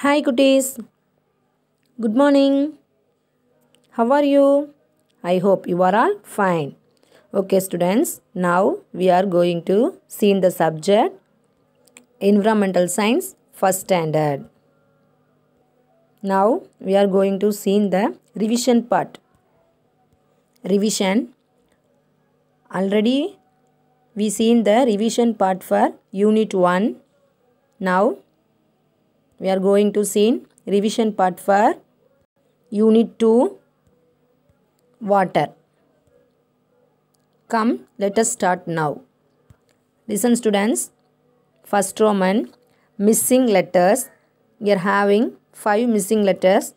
Hi goodies. Good morning. How are you? I hope you are all fine. Okay students, now we are going to see in the subject Environmental Science First Standard. Now we are going to see in the revision part. Revision. Already we seen the revision part for unit 1. Now we are going to see in revision part for unit 2 water. Come, let us start now. Listen students, first Roman, missing letters. We are having 5 missing letters.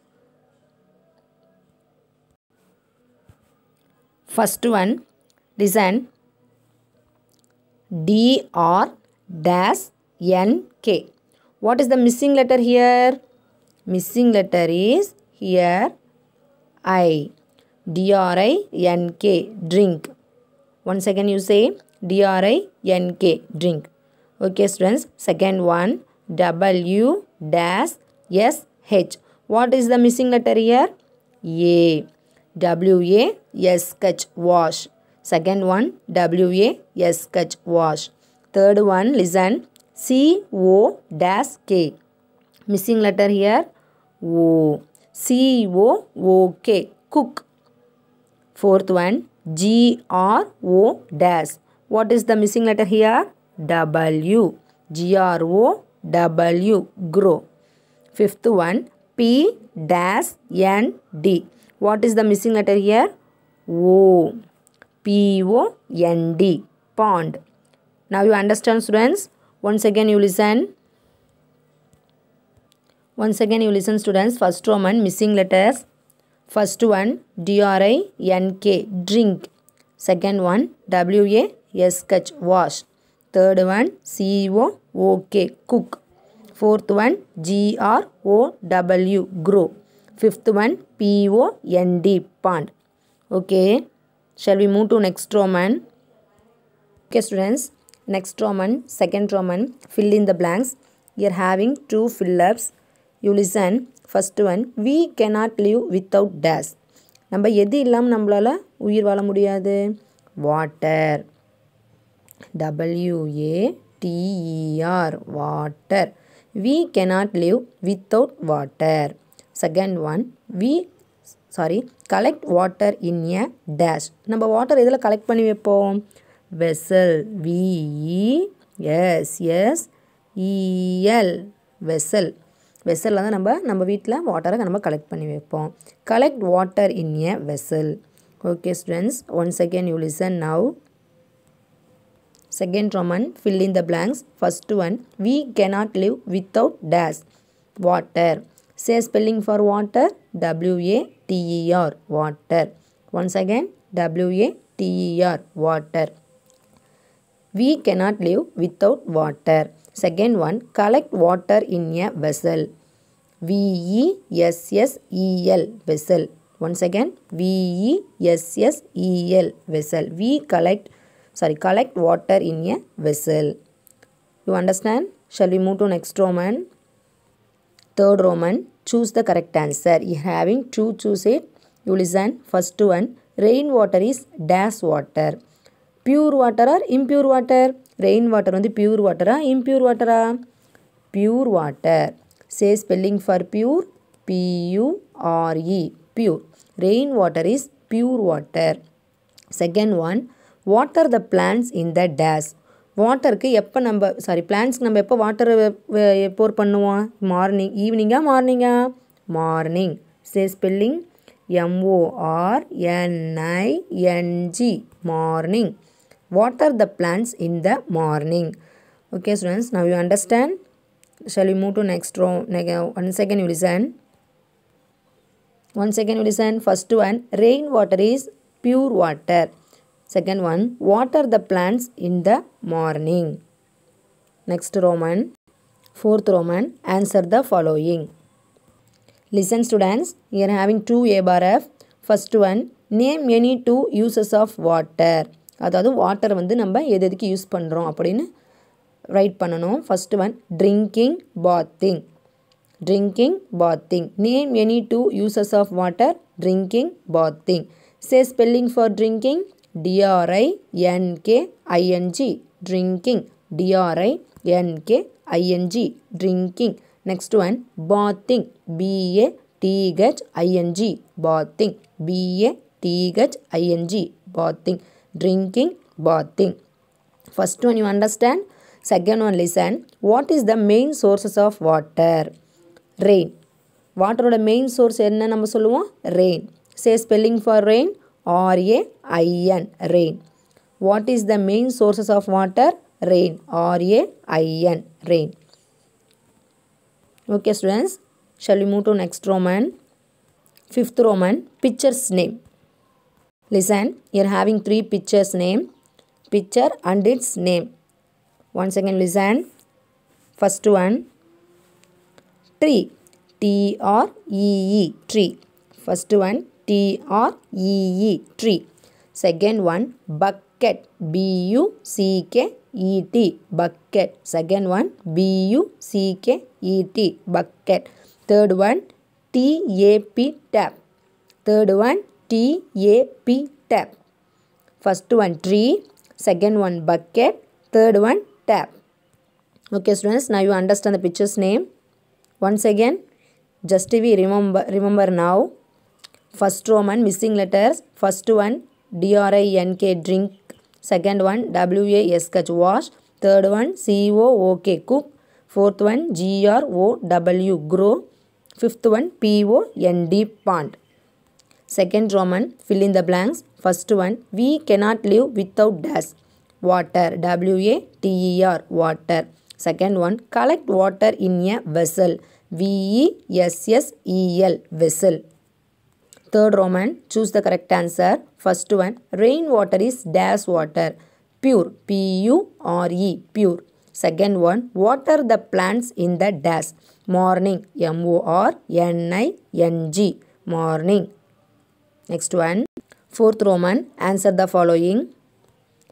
First one, listen, D R dash N K. What is the missing letter here? Missing letter is here I. D-R-I-N-K, drink. Once again you say D-R-I-N-K, drink. Okay students, second one, W dash S H. What is the missing letter here? A. W-A-S catch wash. Second one, W-A-S catch wash. Third one, listen. C O dash K. Missing letter here O. C O O K. Cook. Fourth one G R O dash. What is the missing letter here? W. G R O W. Grow. Fifth one P dash N D. What is the missing letter here? O. P O N D. Pond. Now you understand students? once again you listen once again you listen students first one missing letters first one d r i n k drink second one w a s h wash third one c o o k cook fourth one g r o w grow fifth one p o n d pond okay shall we move to next roman okay students Next Roman, second Roman, fill in the blanks. You're having two fill-ups. You listen. First one, we cannot live without dash. நம்ம எது இல்லாமல் நம்மளால் உயிர் வாழ முடியாது water W A T E R water we cannot live without water second one we sorry collect water in a dash நம்ம water எதில் collect பண்ணி வைப்போம் vessel v e s s e வெசலில் தான் நம்ம நம்ம வீட்டில் வாட்டரை நம்ம கலெக்ட் பண்ணி வைப்போம் collect water in a vessel okay students one second you listen now second Roman fill in the blanks first one we cannot live without dash water say spelling for water T E R water one second T E R water We cannot live without water. Second one, collect water in a vessel. V-E-S-S-E-L, vessel. Once again, V-E-S-S-E-L, vessel. We collect, sorry, collect water in a vessel. You understand? Shall we move to next Roman? Third Roman, choose the correct answer. having to choose it. You listen, first one, rainwater is dash water. Pure வாட்டரா impure water rain water வந்து pure வாட்டரா impure வாட்டரா pure water say spelling for pure பியூஆர்இ pure rain water is pure water second one water the plans in the days வாட்டருக்கு எப்போ நம்ம sorry பிளான்ஸ்க்கு நம்ம எப்போ water போர் பண்ணுவோம் morning ஈவினிங்கா மார்னிங்கா morning say spelling எம்ஓஆர்என்ஐஎன்ஜி morning water the plants in the morning. Okay students, now you understand. Shall we move to next row? Uh, one second you listen. One second you listen. First one, rainwater is pure water. Second one, water the plants in the morning. Next Roman. Fourth Roman, answer the following. Listen students, You are having two A bar F. First one, name any two uses of water. அதாவது water வந்து நம்ம எது எதுக்கு use பண்ணுறோம் அப்படின்னு write பண்ணணும் first one drinking bathing drinking bathing name any two uses of water drinking bathing say spelling for drinking D R I N K I N G drinking D R I N K I N G drinking next one bathing B A T H I N G bathing B A T H I N G bathing drinking, bathing. First one you understand, second one listen. What is the main sources of water? Rain. வாட்டரோட main source என்ன நம்ம சொல்லுவோம் rain say spelling for rain R A I N rain what is the main sources of water rain R A I N rain okay students shall we move to next Roman fifth Roman pictures name Listen, you're having three pictures name, picture and its name. Once again, listen. First one, tree, T-R-E-E, -E, tree. First one, T-R-E-E, -E, tree. Second one, bucket, B-U-C-K-E-T, bucket. Second one, B-U-C-K-E-T, bucket. Third one, T-A-P, tap. Third one, T A P tap. First one tree, second one bucket, third one tap. Okay students, now you understand the picture's name. Once again, just we remember, remember now. First Roman missing letters. First one D-R-I-N-K drink. Second one W-A-S-K wash. Third one C-O-O-K cook. Fourth one G-R-O-W grow. Fifth one P-O-N-D pond. Second Roman, fill in the blanks. First one, we cannot live without dash. Water, W-A-T-E-R, water. Second one, collect water in a vessel, V-E-S-S-E-L, vessel. Third Roman, choose the correct answer. First one, rainwater is dash water, pure, P-U-R-E, pure. Second one, water the plants in the dash, morning, M-O-R-N-I-N-G, morning. Next one. Fourth Roman. Answer the following.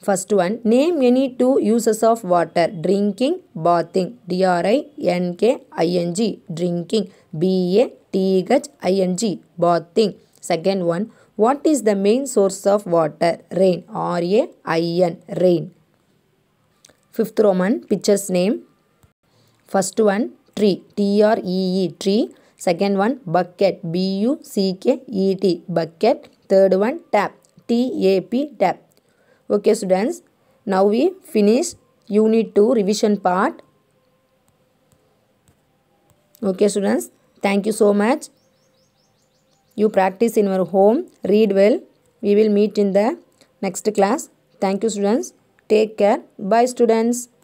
First one. Name any two uses of water. Drinking, bathing. D-R-I-N-K-I-N-G. Drinking. B-A-T-H-I-N-G. Bathing. Second one. What is the main source of water? Rain. R-A-I-N. Rain. Fifth Roman. Picture's name. First one. Tree. T-R-E-E. Tree. Second one bucket B U C K E T bucket. Third one tap T A P tap. Okay students. Now we finish unit 2 revision part. Okay students. Thank you so much. You practice in your home. Read well. We will meet in the next class. Thank you students. Take care. Bye students.